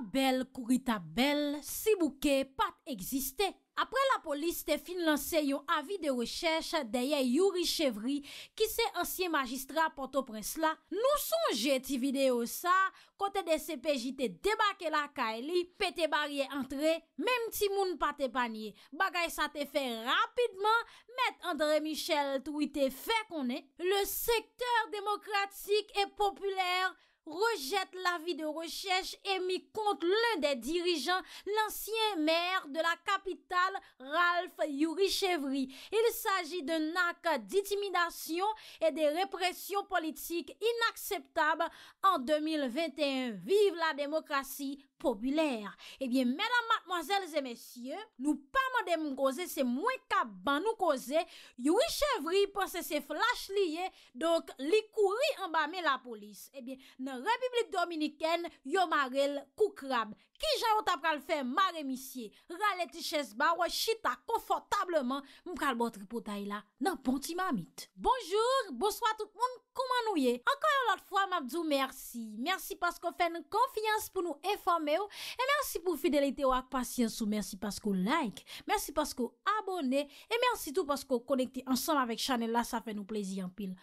Abel kurita bel, si bouke pat egziste. Apre la polis te fin lance yon avi de rechèche deye Yuri Chevri, ki se ansye magistra pote pres la. Nou sonje ti video sa, kote de se pejite debake la kaeli, pete barye entre, mem ti moun pate panye. Bagay sa te fe rapidman, met André Michel tuite fe konen. Le sektèr demokratik e populèr. rejette l'avis de recherche émis contre l'un des dirigeants, l'ancien maire de la capitale, Ralph Chevry. Il s'agit d'un acte d'intimidation et de répression politique inacceptable en 2021. Vive la démocratie populaire. Eh bien, mesdames, Mwazelze mesye, nou pa mande mwen koze, se mwen ka ban nou koze, yowi chevri pose se flash liye, donk li kouri anba me la polis. Ebyen, nan Republik Dominiken, yow ma rel koukrab. Ki jayot ap kal fe, ma remisye, raleti chesba, wè chita konfotableman, mwen kal botri potay la nan ponti mamit. Bonjour, bonsoit tout moun, kouman nouye. Anko yon lot fwa, mabdou, mersi. Mersi pas kon fè n konfians pou nou enfame ou, e mersi pou fidelite wak pa. Sous mersi paskou like, mersi paskou abone, e mersi tout paskou konekte ansanm avèk chanel la, sa fè nou plezi an pil.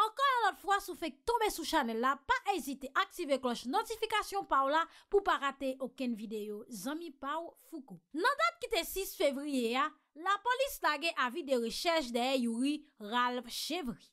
Ankan anot fwa, sou fèk tombe sou chanel la, pa ezite aktive kloche notifikasyon pa ou la pou pa rate oken videyo. Zami pa ou foukou. Nan dat ki te 6 fevriye ya, la polis la ge avi de rechèj de e yuri Ralf Chevry,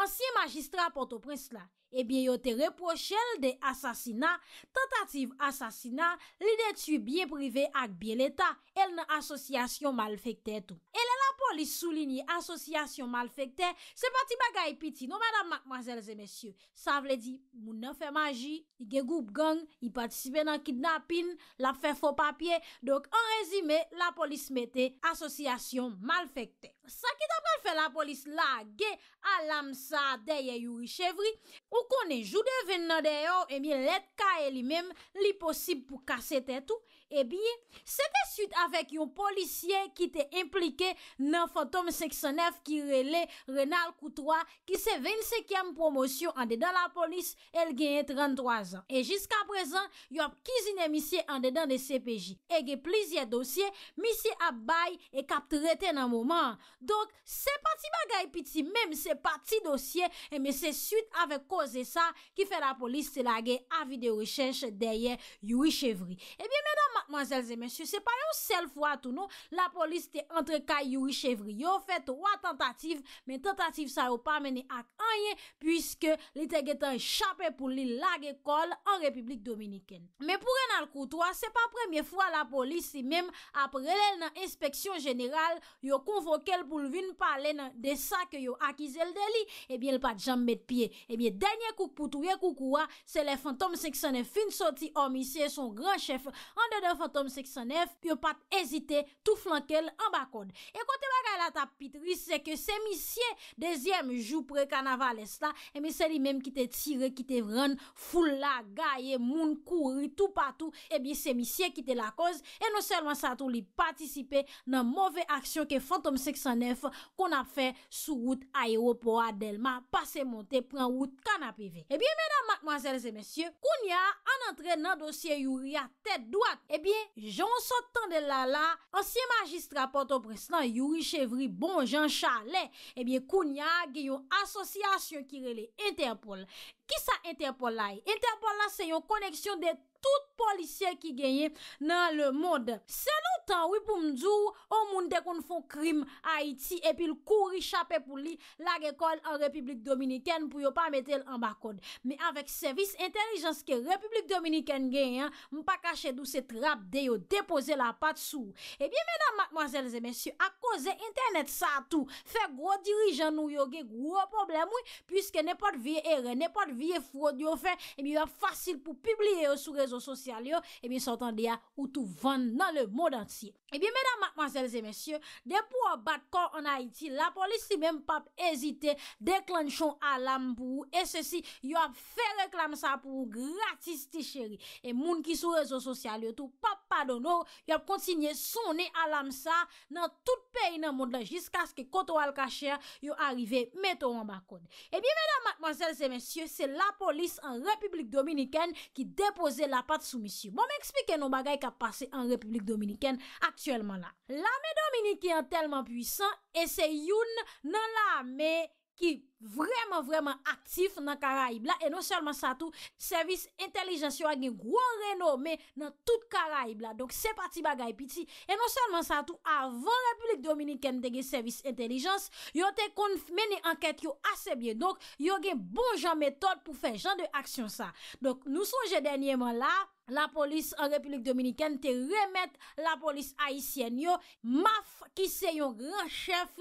ansye magistra porto prens la. ebyen yo te reprochel de asasina, tentative asasina, li de tsu biye prive ak biye l'Etat, el nan asosyasyon mal fekte tou. Ele la polis souline asosyasyon mal fekte, se pati bagay piti nou madame, madam, mazelze, messiou. Sa vle di, moun nan fe maji, i ge goup gong, i patisibe nan kidnapin, la fe fo papye, dok an rezime la polis mete asosyasyon mal fekte. Sa ki da mal fe la polis la ge alam sa deye youri chevri, Pou konen jou de ven nan de yo, e eh mi let ka e li mem li posib pou kase te tou, e eh bi, sepe suit avek yon polisye ki te implike nan Fantom 509 ki rele Renal Koutoua ki se 25e promosyon an dedan la polis, el genye 33 an. E jiska prezan, yon ap kizine misye an dedan de CPJ. Ege plizye dosye, misye ap baye e kap treten nan mouman. Donk, se pati bagay piti, mèm se pati dosye, e eh mi se suit avek ko, zesa ki fe la polis te lage avi de rechens derye Yui Chevri. Ebyen, eh mèdoum, mèdoum, mèzèlzè mèsyou, se palè ou sel fwa tou nou, la polis te antre kaj Yui Chevri. Yo fèt wwa tentativ, mè tentativ sa yo pa mène ak anye pwiske li te getan chapè pou li lage kol an Republik Dominikèn. Mè pou re nan koutoua, se pa premye fwa la polis si mèm apre lè nan inspeksyon jeneral yo konvokel eh pou lvin palè nan desa ke yo akize l deli ebyen l pa djam mèd piye. Ebyen, eh dè Nye kouk poutou, nye kouk oua, se le fantom 69 fin soti o oh, misye son gran chef An de de fantom 69, yon pat ezite tou flankel an bakod E kote bagay la tapitris, se ke se misye dezyem jou pre kanava lesta E mi se li menm ki te tire, ki te vran, fula, gaye, moun, kouri, tou patou E bi se misye kite la koz, e non selman sa tou li patisipe nan mouve aksyon ke fantom 69 Kon ap fe sou wout aeropoa delma, pase monte, pren wout kanavale Ebyen eh mena mwazelze mwasyon, kounya an antre nan dosye yuri a tet doat, ebyen, jonsotan de lala, ansye magistra porto presnan yuri chevri bon jansha le, ebyen kounya ge yon asosyasyon ki rele Interpol. Ki sa Interpol la? Interpol la se yon koneksyon de tante. tout polisye ki genye nan le mod. Se nou tan wipou mdjou, ou moun dekoun foun krim a Iti, epil kouri chapè pou li, la gekol an Republik Dominikèn, pou yo pa metel an bakod. Me avèk servis intelijans ke Republik Dominikèn genyen, mpa kache dous etrap de yo depose la pat sou. Ebyen eh menan, mademoiselles et messieurs, akose internet sa tou, fe gro dirijan nou yo gen gro problem wè, pwiske nepot vie er, nepot vie fwot yo fe, ebyen eh yo ap fasil pou publie yo sou rezo. sosyal yo, ebi sotan diya ou tou vande nan le mod ansye. Ebi, eh mèdam, mademoiselles et messieurs, de pou wabat kon an Haiti, la polis si mèm pap ezite, de klanchon alam pou ou, e se si, yo ap fè reklam sa pou ou, gratis ti chéri, e moun ki sou sosyal yo, tou pap Yon ap kontsigne sonne alam sa nan tout peyi nan moun la jiska aske koto al kache yon arive meto wan bakon. E biye veda mwazel se mensyo se la polis an Republik Dominiken ki depose la pat sou misyo. Bon men ekspike nou bagay ka pase an Republik Dominiken aktuelman la. Lame Dominiken telman pwisan e se yon nan lame yon. ki vreman vreman aktif nan karaib la e non selman sa tou servis entelijans yo agen gwo renome nan tout karaib la donk se pati bagay piti e non selman sa tou avan Republik Dominikende gen servis entelijans yo te kon meni anket yo ase bie donk yo gen bon jan metod pou fe jan de aksyon sa donk nou sonje denyeman la la polis an Republik Dominikèn te remet la polis aisyen yo, maf ki se yon gran chef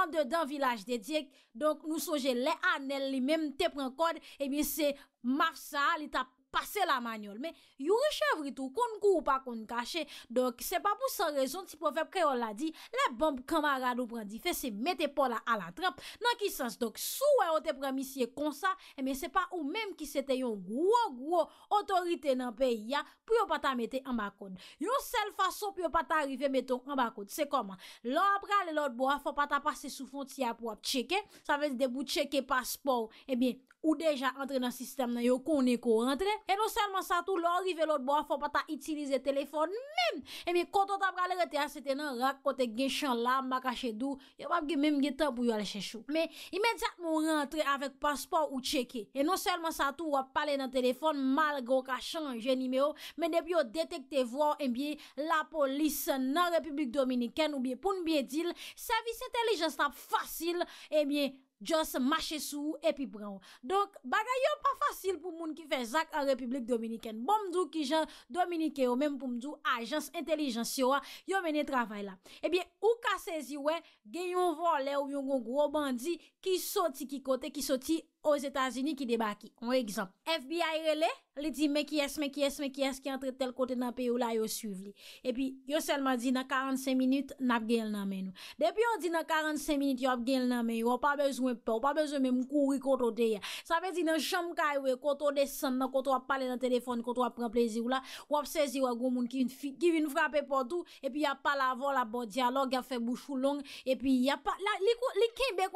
an dedan vilaj dedik, donk nou soje le anel li menm te pren kod, e eh bin se maf sa li tap, Pase la manyol. Me, yon rechevritou konn kou ou pa konn kache. Dok, se pa pou san rezon, si pou vep kè yon la di, la bombe kamarade ou brandi fè se mette pola ala trap. Nan ki sens, dok, sou wè yon te pramissye kon sa, e eh mi se pa ou menm ki se te yon gwo gwo otorite nan peyi ya, pou yon pata mette an bakon. Yon sel fason pou yon pata arrive metton an bakon. Se koman, lò apre alè lòt bo, fò pata pase sou fon ti ap wap cheke, sa vè se debout cheke paspor, e eh mi, Ou deja entre nan sistem nan yo konen kon rentre. E non selman sa tou lorrive lout bo a fò pata itilize telefon men. E mi kontot ap kalere te asete nan rak kote genchon la mbaka chedou. Ya wap gen men mgetan pou yo ale cheshou. Me imediat moun rentre avèk paspò ou cheke. E non selman sa tou wap pale nan telefon malgo ka chanje nime yo. Men debi yo detekte vò en biye la polis nan Republik Dominiken. Ou biye pou nbiye dil. Savi setelijan sta fasil. E biye. Just mache sou e pi bran ou. Donk bagay yo pa fasil pou moun ki fe Zak a Republik Dominiken. Bon mdou ki jan Dominiken ou menm pou mdou ajans entelijans yo a, yo mene travay la. Ebyen, eh ou ka sezi we, gen yon vole ou yon gon gro bandi ki soti ki kote, ki soti kote. os Etats-Unis ki debaki. On ekzamp, FBI rele, li di mekiyes, mekiyes, mekiyes, ki entre tel kote nan peyo la, yo suiv li. E pi, yo selman di na 45 minut, nap gen nanmen yo. Depi yo di na 45 minut, yo ap gen nanmen yo, wap ap bezwen pto, wap ap bezwen men mkouri koto de ya. Sa fe di nan chanm kajwe, koto de sanman, koto wap pale nan telefon, koto wap pren plezi yo la, wap sezi yo a gwo moun, ki vi nou frape potou, e pi ya pala avon la bon diyalog, ya fe bouchou long, e pi ya pala, li kembe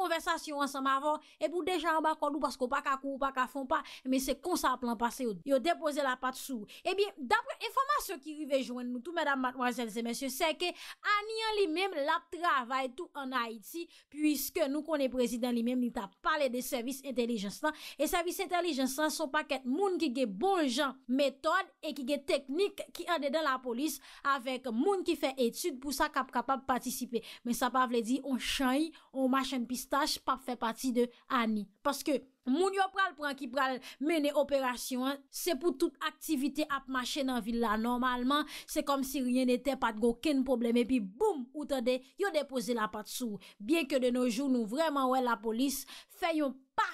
Paske ou pa ka kou, ou pa ka fon pa Mese kon sa plan pase yo Yo depose la pat sou E eh bie, dapre informasyon ki rive joen nou Tou mèdame, mèdame, mèdame, mèdame, mèdame Se ke Ani an li mèm la travay tout an Haiti Puiske nou kon e prezident li mèm Ni ta pale bon de servis intelijensan E servis intelijensan son paket Moun ki ge bon jan metode E ki ge teknik ki ane den la polis Avek moun ki fe etude Pou sa kap kapap patisipe Mese sa pa vle di on chany On machen pistache Pap fe pati de Ani Paske Moun yo pral pran ki pral mene operasyon Se pou tout aktivite ap machen Nan villa normalman Se kom si ryen ete pat go ken problem Epi boum ou tade yo depoze la pat sou Bien ke de nou joun nou vreman Ouè la polis feyon pa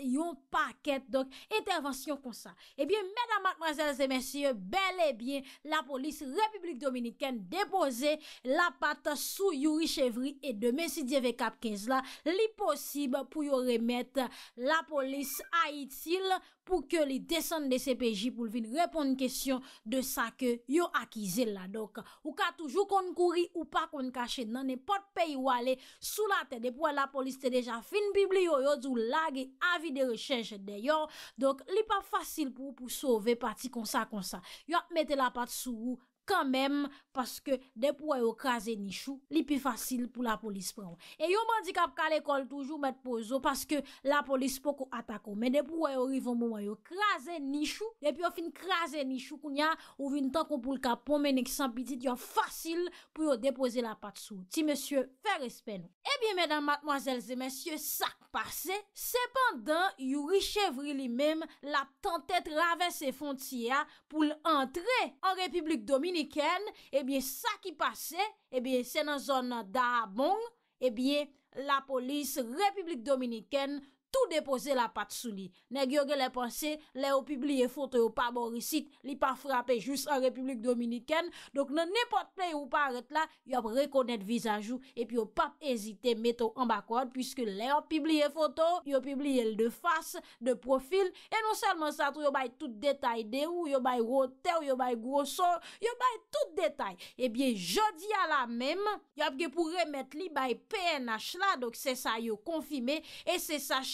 Yon paket, donk, intervansyon kon sa Ebyen, eh mena mante, mazelaz e mensy, bel e byen La polis Republik Dominiken depose la pat sou Yori Chevri E demen si diyeve kapkez la, li posib pou yon remet la polis a yitil pou ke li desen de CPJ pou vin repon n kesyon de sa ke yo akize la. Dok, ou ka toujou kon kouri ou pa kon kache nan e pot peyi wale sou la tede. Pwa la polis te deja fin biblio yo d'ou lage avi de rechèche de yo. Dok, li pa fasil pou pou sove pati konsa konsa. Yo, mette la pat sou ou. Kan menm, paske de pou wè yo krasè nishou, li pi fasil pou la polis pran. E yo mandikap ka l'ekol toujou mèt pou zo, paske la polis pou ko atakon. Men de pou wè yo rivon moun wè yo krasè nishou, de pi yo fin krasè nishou koun ya, ou vintan kon pou l'kapon men ek san pitit yo fasil pou yo depose la pat sou. Ti mèsyo, fè respè nou. E bi mèdan matmoazèl zè mèsyo, sa kparse, sepandan, yu richèvri li menm la tentèt lave se fontiya pou l'antre an Republik Dominik. Ebyen eh sa ki pase, ebyen eh se nan zon da abon Ebyen eh la polis Republik Dominikèn tout depose la pat sou li. Neg yo ge le panse, le yo publie foto yo pa morisit, bon li pa frape just an Republik Dominiken, donk ne nepotpe ou paret la, yo ap rekonet vizajou, epi yo pa ezite meto an bakwad, pwiske le yo publie foto, yo publie l de fase, de profil, e non selman satrou yo bay tout detay de ou, yo bay roter, yo bay grosor, yo bay tout detay. Ebyen, jodi a la mem, yo ap ge pou remet li bay PNH la, donk se sa yo konfime,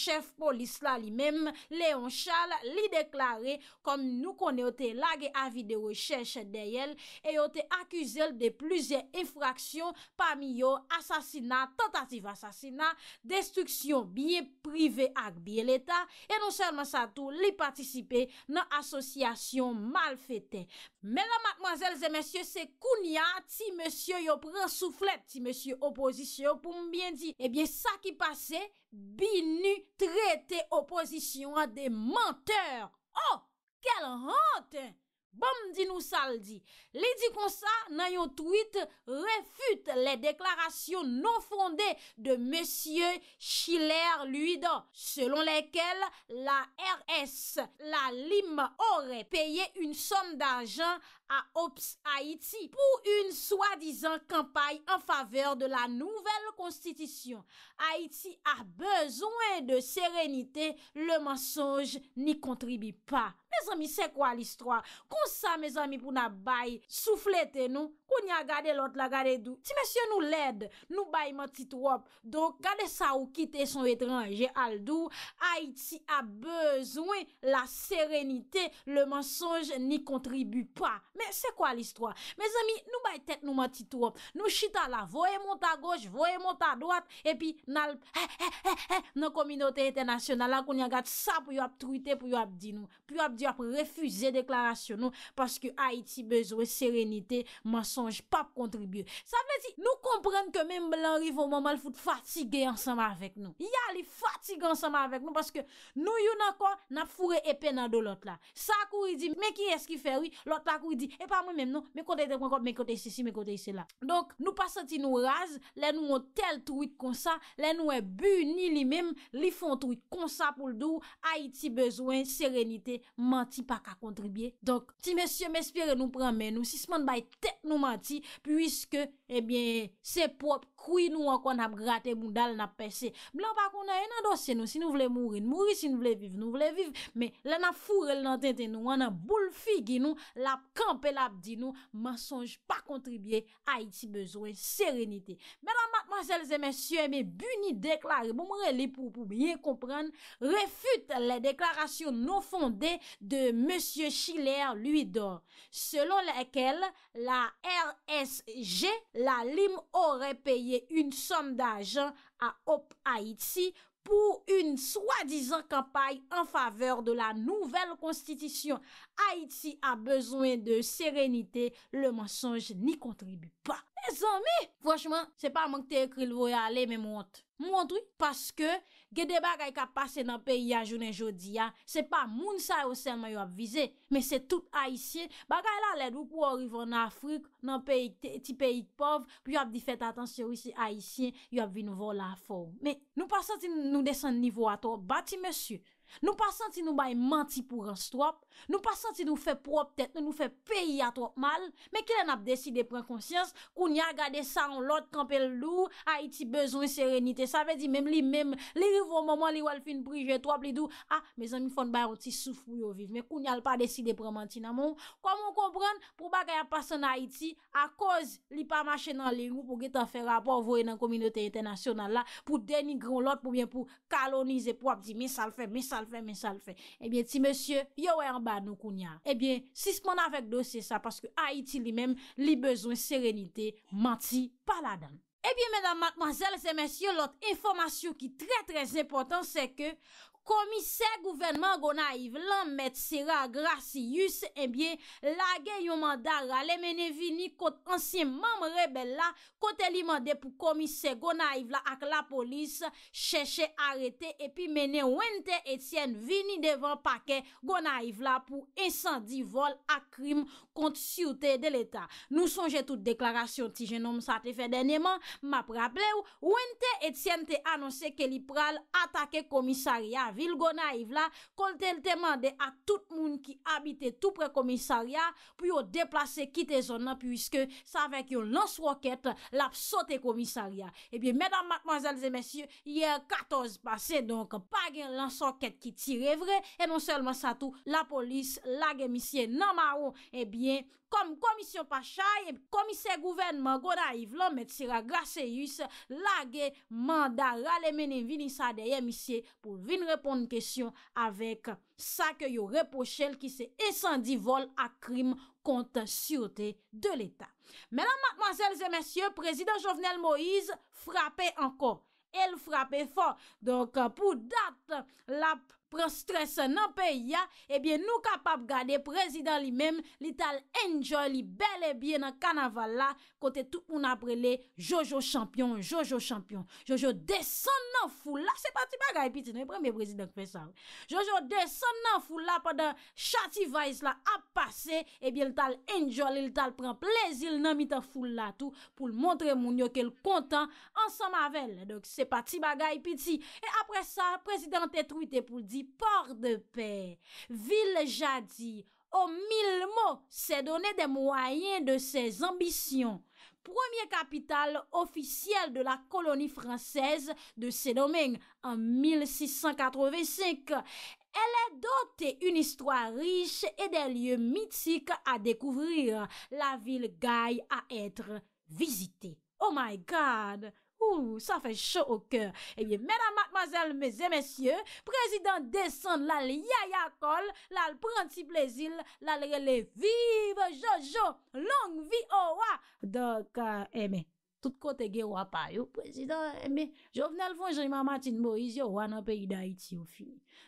chèf polis la li mèm, Léon Charles li deklare kon nou kon yo te lage avi de rechèche de yel e yo te akuzel de pluzè infraksyon pami yo asasina, tentatif asasina, destruksyon biye prive ak biye l'Etat e nou selman sa tou li patisipe nan asosyasyon mal fète. Mèdèm matmwazèl zè mèsyè se kounia ti mèsyè yo prè souflet ti mèsyè oposisyon pou mbyen di. Ebyè sa ki pase, Binu trete oposisyon a de menteur. Oh, kel hante! Bom di nou sal di, lè di kon sa, nan yon tweet refute lè deklarasyon non fondè de M. Chiller-Luida, selon lèkel la RS, la LIM, orè peye yon son d'anjan a OPS Haiti pou yon swa dizan kampaye an faveur de la nouvel konstitisyon. Haiti a bezwen de serenite, le mensonj ni kontribi pa. Me zami, se kwa l istwa? Kon sa, me zami, pou na bay, souflete nou, kon ya gade lot la gade dou. Ti men sye nou led, nou bay man titwop. Don, gade sa ou kite son etranje al dou, Haiti a bezwen la serenite, le mensonj ni kontribu pa. Me se kwa l istwa? Me zami, nou bay tek nou man titwop. Nou chita la, voye monta goj, voye monta doat, epi, nal, he, eh, eh, he, eh, he, he, nan kominote etenasyon, nan la kon ya gade sa pou yo ap truite, pou yo ap di nou, pou yo ap di, apre refuze deklarasyon nou paske Haiti bezwe serenite masonj pap kontribye. Sa vle di nou komprende ke mèm blan rivo maman l foute fatige ansama avek nou. Ya li fatige ansama avek nou paske nou yon akon na foure epena do lot la. Sa akou yi di mè ki eski fè wè, lot la akou yi di e pa mèm mèm nou, mè kote yi dekwen kote, mè kote yi se si, mè kote yi se la. Donk nou pasan ti nou raz le nou an tel truit konsa le nou e bu ni li mèm li fon truit konsa pou l dou Haiti bezwe serenite masonj ti pa ka kontribye. Donk, ti mesye mespire nou prame nou, si sman bay tek nou manti, pwiske, ebyen, eh se pop kwi nou akon ap grate moun dal nap pesye. Mla bako nou enan dosye nou, si nou vle mouri, mouri si nou vle viv, nou vle viv, me lena furel nan tente nou, wana boule figi nou, lap kampe lap di nou, masonj pa kontribye, a iti bezwen serenite. Mwenan matman selze mesye, me buni deklare, bon, mwenan repou pou bien kompran, refute le deklarasyon nou fonde de M. Schiller lui dort, selon laquelle la RSG, la LIM aurait payé une somme d'argent à Hop Haïti pour une soi-disant campagne en faveur de la nouvelle constitution. Haïti a besoin de sérénité, le mensonge n'y contribue pas. Pweshman, se pa mank te ekri l voye ale, me mwont. Mwont wik, paske, gede bagay ka pase nan peyi ya jounen jodi ya, se pa moun sa yo senman yo ap vize, me se tout haisyen, bagay la led wou pou orivo nan Afrik, nan peyi ti peyi pov, pi yo ap di fet atansyon wisi haisyen, yo ap vin vo la fov. Me, nou pasan ti nou desen nivou ato, bati mesyu. Nou pa santi nou bay manti pou rastrop Nou pa santi nou fe prop tet Nou fe peyi a trop mal Me kile nap desi de pren konsyans Kou nye a gade sa an lot Kampel lou Haiti bezon serenite Sa ve di mem li mem Li rivo maman li wal fin prije Trop li dou A, me zan mi fon bay onti soufou yo viv Me kou nye al pa desi de pren manti nan moun Kou moun kompren Pou ba gaya pasan Haiti A koz li pa mache nan li rou Pou ge tan fe rapor Voye nan kominote internasyonan la Pou deni gron lot Pou bien pou kalonize Pou ap di me sal fe me sal Sal fe men sal fe. Ebyen eh ti monsye, yowe an ba nou kounya. Ebyen, eh sis moun avek dosye sa, paske Haiti li men, li bezwen serenite, mati pala dan. Ebyen eh menan, mkmanzels e monsye, lot informasyon ki tre tre zepotan, se ke... komise gouvenman gona iv lan met siragrasi yus enbyen eh lage yon mandara le mene vini kont ansyen mam rebel la, kont elimande pou komise gona iv la ak la polis cheshe arete epi mene wente etsyen vini devan pake gona iv la pou ensandi vol ak krim kont syute del eta nou sonje tout deklarasyon ti jenom sa te fedeneman, map rapple ou wente etsyen te anonse ke li pral atake komisaria vil Gonaiv la, kontenteman eh de non a tout moun ki abite tout pre komisaria, pou yo deplase kite zon nan, pwiske sa vek yon lans roket, lap sote komisaria. Ebyen, medan matmanzalze mesye, yè 14 pase donk, pa gen lans roket ki tire vre, e non selman sa tou, la polis lage misye nan maron ebyen, kom komisyon pa chay komisyen gouvenman Gonaiv lan met sira grase yus lage manda rale mene vinisa de yon misye pou vinre pon n kèsyon avèk sa kèyo repòchèl ki se esan di vol a krim konta syote de l'État. Mèlan matmazèl zè mèsyè, prezident Jovenel Moïse frapè ankon. El frapè fò. Donk pou dat la prezident. ren stres nan pe ya, ebyen eh nou kapap gade prezident li mem li tal enjol li bel e byen nan kanaval la, kote tout moun apre le Jojo champion, Jojo champion, Jojo deson nan foul la, se pati bagay piti, nan yon e premier prezident fesan, Jojo deson nan foul la, padan chati vaiz la ap pase, ebyen eh tal enjol li tal pren plezil nan mitan foul la tou, pou l montre moun yo kel kontan ansan mavel, se pati bagay piti, e apre sa, prezident etruite pou l di port de paix. Ville jadis, aux mille mots, s'est donné des moyens de ses ambitions. Première capitale officielle de la colonie française de domaines en 1685. Elle est dotée d'une histoire riche et des lieux mythiques à découvrir. La ville gaille à être visitée. Oh my god! Oou, sa fe chou o kèr. Ebyè, eh mèdame, mademoiselle, mèzè, mèsyè, prezident desan lal yaya kol, lal pranti plezil, lal yale vive jojo, long vi owa. Dok, emè. Sout kote ge wapay yo prezident Mè, jo vnen l vwen jan ima matin Mo is yo wana peyi da iti yo fi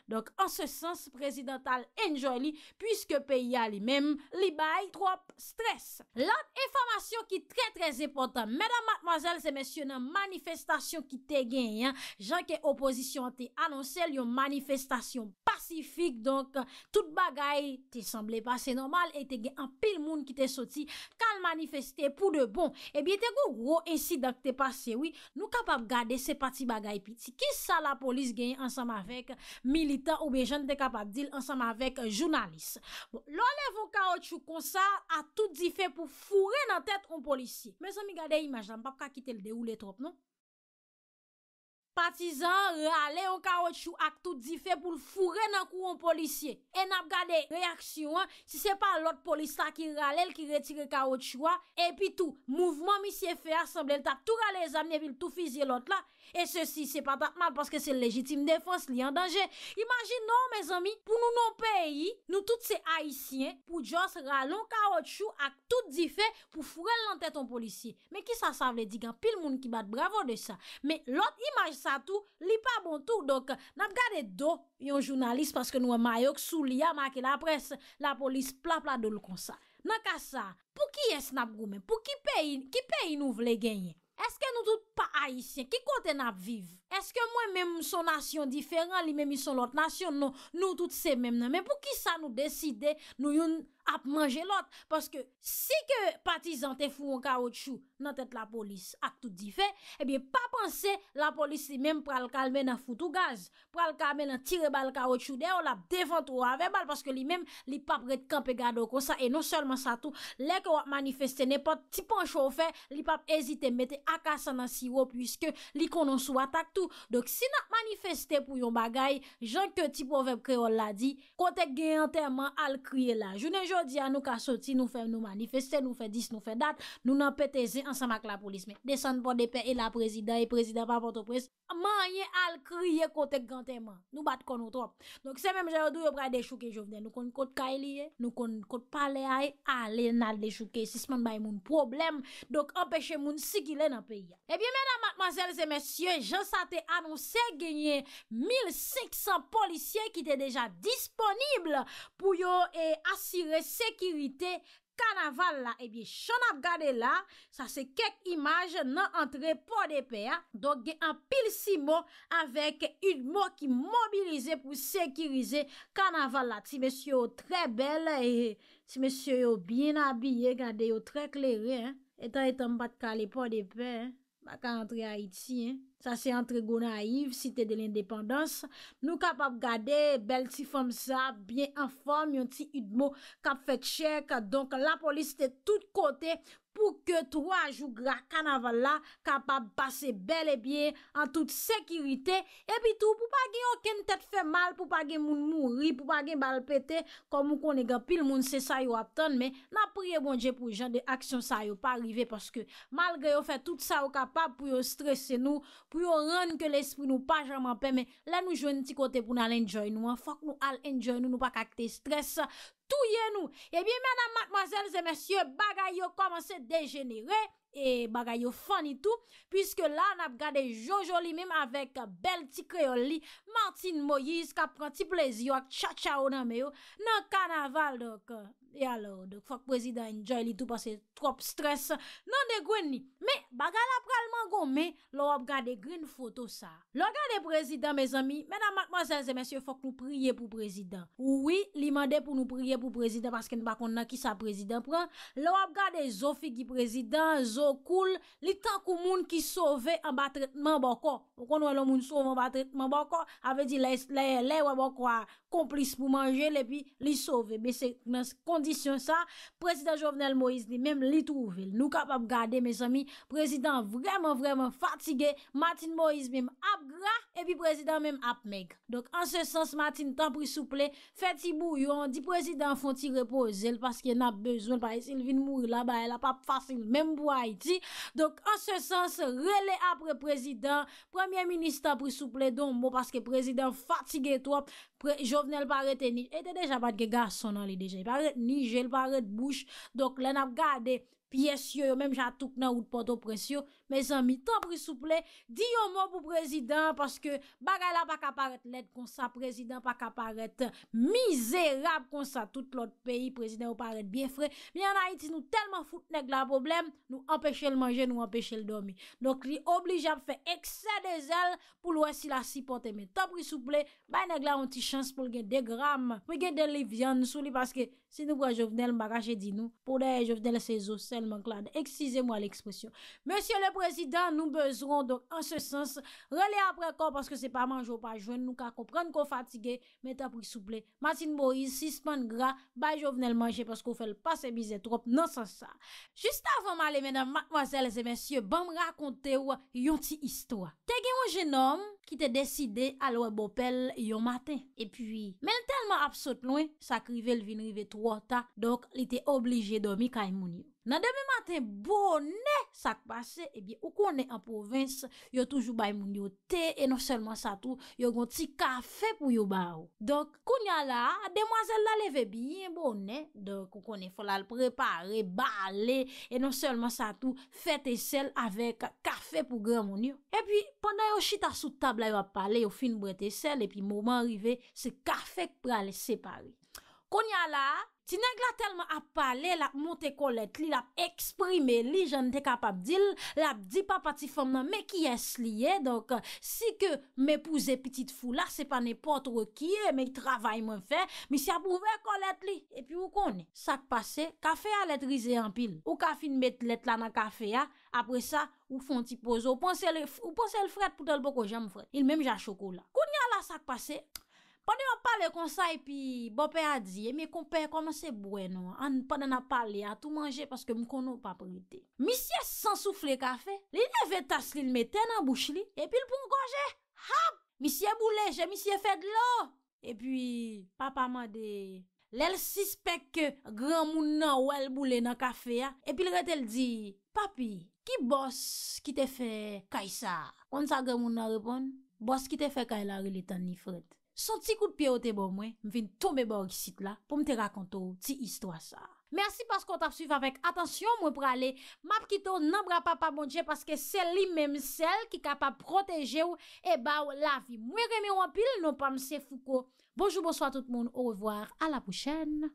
Donk an se sens prezidental Enjoli, pwiske peyi a li mèm Li bayi, trop, stres Lat, enfamasyon ki tre tre Zepotan, mèdam matmazel se mèsyon An manifestasyon ki te gen Jan ke opozisyon te anonsel Yon manifestasyon pa Pasifik, donk, tout bagay te semble pas se normal et te gen an pil moun ki te soti kan manifeste pou de bon. Ebi te go gro ensi dak te pase, oui, nou kapap gade se pati bagay piti. Ki sa la polis gen ansam avek milita ou bejan de kapap dil ansam avek jounalist. Bon, lon evo ka o chou konsa a tout di fe pou fure nan tet on polisye. Me zon mi gade imajan, pap ka kite l de ou le trop, non? patizan rale an kaotchou ak tout di fe pou l fure nan kou an policye. E nap gade reaksyon si se pa lot polis la ki rale l ki retire kaotchou a epi tou. Mouvment mi se fe asemble l tak tou rale zamne vil tou fizye lot la e se si se patakman paske se le legitime defans li an danje. Imagine nou me zami pou nou nou peyi nou tout se haisyen pou jons rale an kaotchou ak tout di fe pou fure l an tete an policye. Me ki sa savle diga pil moun ki bat bravo de sa. Me lot imajisa a tou li pa bon tou dok nap gade do yon jounalist paske nou e mayok sou li ya maki la pres la polis plapla do l kon sa nan ka sa pou ki es nap gome pou ki peyi nou vle genye eske nou tout pa aisyen ki kote nap viv Eske mwen menm son nasyon diferan Li menm son lot nasyon Non nou tout se menm nan Menm pou ki sa nou deside Nou yon ap manje lot Paske si ke patizante foun kao chou Nan tet la polis ak tout di fe Ebyen pa panse la polis li menm pral kalmen An foutou gaz Pral kalmen an tire bal kao chou de Ol ap defante ou ave bal Paske li menm li pap ret kampe gado Kon sa e non selman sa tou Le ke wak manifeste ne pot tipon chou fe Li pap ezite mette akasan nan siwo Piske li konon sou atak dok si nan manifeste pou yon bagay jan ke ti pou vep kreol la di kontek genyanteman al kriye la jounen jodi anou ka soti nou fe nou manifeste, nou fe dis, nou fe dat nou nan peteze ansan mak la polis men, desan bon depe e la prezident e prezident pa pote prez manye al kriye kontek genyanteman nou bat kono trop nou kon kote kailye, nou kon kote paleay e, ale nan dechouke si sman bay moun problem dok empeshe moun si ki le nan pe ya e bi mena matmazel se mesye, jan sa te annonse genye 1500 policyen ki te deja disponible pou yo e asire sekirite kan aval la. Ebi, chan ap gade la, sa se kek imaj nan antre po de pe, ha. Dok gen an pil si mo avèk yu mò ki mobilize pou sekirize kan aval la. Ti mè syo yo tre bel, he. Ti mè syo yo bin abye, gade yo tre kleré, he. Eta etan bat kale po de pe, he. Bak a antre Haiti, he. Sa se entre Gonaive, site de l'independance. Nou kapap gade, bel ti fom sa, bien an fom, yon ti idmo kap fet chek. Donk la polis te tout kote, pou ke 3 jou gra kanavala, kapap pase bel e bie, an tout sekirite. E pi tou, pou pa gen yon ken tet fe mal, pou pa gen moun mouri, pou pa gen balpete, kon mou kon e gen pil moun se sa yo ap ton, men na priye bonje pou jan de aksyon sa yo pa rive, paske mal gre yo fe tout sa yo kapap, pou yo strese nou, pou yo rande ke l'espri nou pa jaman peme, la nou jwen niti kote pou nou alenjoy nou, an fok nou alenjoy nou, nou pa kakte stres, touye nou, e bi mena matmazelze, monsye, bagay yo komanse dejenere, e bagay yo fany tou, pwiske la an ap gade jojoli mèm, avèk bel ti kreoli, Martin Moyes, ka pranti plezi yo ak tcha tcha ou nan me yo, nan kanaval doke. E alor, fok prezident enjoy li tou pa se trop stres nan de gwen ni. Me, bagala pralman gome, lo wap gade grin foto sa. Lo gade prezident, me zami, mena matmazenze, mensyo, fok nou priye pou prezident. Ouwi, li mande pou nou priye pou prezident, pasken bakon nan ki sa prezident pran. Lo wap gade zo figi prezident, zo koul, li tankou moun ki sove an batretman bako. Ou kon wè loun moun sove an batretman bako, ave di le wè bakwa. komplis pou manje lè pi li sove bè se mès kondisyon sa prezident Jovenel Moïse li mèm li trouve nou kapap gade mès ami prezident vreman vreman fatige Martin Moïse mèm ap gra epi prezident mèm ap meg an se sens Martin tan pri souple feti bouyon di prezident fon ti repose el paske na bezwen pa e sylvin mou la ba el ap ap fasil mèm pou a iti an se sens rele ap prezident, premier ministan pri souple don bo paske prezident fatige to prezident Sofne l parete nije, ete deja patke ga sonan li deje. Parete nije, l parete bouche, dok len ap gade... Piye syo yo, menm jan touk nan wout poto presyo. Me zan mi, to pri souple, di yo moun pou prezident, paske bagay la pa ka paret led konsa prezident, pa ka paret mizerab konsa tout lot peyi prezident ou paret bie fre. Mi anay ti nou telman foute neg la problem, nou empèche l manje, nou empèche l domi. Donk li oblijab fe eksè de zel pou lwè si la sipote. Me to pri souple, bay neg la onti chans pou gen de gram, pou gen de livyan souli paske... Si nou ba jo vnel, mba kache di nou Pou de je vnel se zo, selman klad Eksize mwa l'ekspresyon Monsye le prezident, nou bezron Don an se sens, rele apre kon Paske se pa manjou, pa jwen nou Ka komprenn kon fatige, men ta pri souple Matin bo iz, sispan gra Ba jo vnel manje, paske ou fel pa se bize trop Non san sa Just avon male, menam, makmwazel, zemensye Ban mrakonte ou yon ti histwa Te gen yon jenom, ki te deside Alo e bopel yon maten E pi, men telman ap sot lwen Sa krive lvinrive tro wota, donk li te oblije domi kay mouni. Nan deme maten bonen sak pase, ebi ou konen an povins, yo toujou bay mouni yo te, e non selman sa tou yo gonti kafe pou yo ba ou. Donk, konya la, demwazel la leve bien bonen, donk ou konen folal prepare, bale e non selman sa tou, fete sel avek kafe pou gran mouni. E pi, pandan yo chita sou tab la yo ap pale, yo fin brete sel, e pi mouman rive, se kafe pou ale separe. Konya la, ti neg la telman ap pale, la ap monte kolet li, la ap eksprime li, jan te kapap dil, la ap di pa pati fom nan mekiyes liye, donk si ke me pouze pitit fou la, se pa ne potre kiye, mek travay mwen fe, mi si ap ouve kolet li. E pi ou koni, sak pase, kafe a letrize yon pil, ou ka fin met let la nan kafe a, apre sa, ou fon ti pozo, ou ponse el fred pou del bok o jem fred, il menm ja chokola. Konya la sak pase, kafe a letrize yon pil, ou ka fin met let la nan kafe a, apre sa, ou fon ti pozo, ou ponse el fred pou del bok o jem fred, il menm ja chokola. Pande wap pale konsay pi bopè a di, e mi kompè koman se bwè nou, an pande wap pale a tou manje paske mkono papi wite. Misye sansoufle kafe, li neve tas li lme ten an bouch li, epi lpon kwa jè, hap, misye boule, jè misye fè dlo. Epi, papa ma de, lèl sispek ke gran moun nan wèl boule nan kafe ya, epi lret el di, papi, ki bos ki te fè kaj sa? On sa gran moun nan repon, bos ki te fè kaj la wili tan nifret. Son ti kout piote bon mwen, mwen tombe borg sit la pou mwen te rakonto ti histwa sa. Mersi pas kon ta fsuif avèk. Atensyon mwen prale, map kito nan bra pa pa mounje paske sel li menm sel ki ka pa proteje ou e eh ba ou la vi. Mwen reme wapil, non pa mse fuko. Bonjou, bonsoi tout moun, ou revoir, ala pou chen.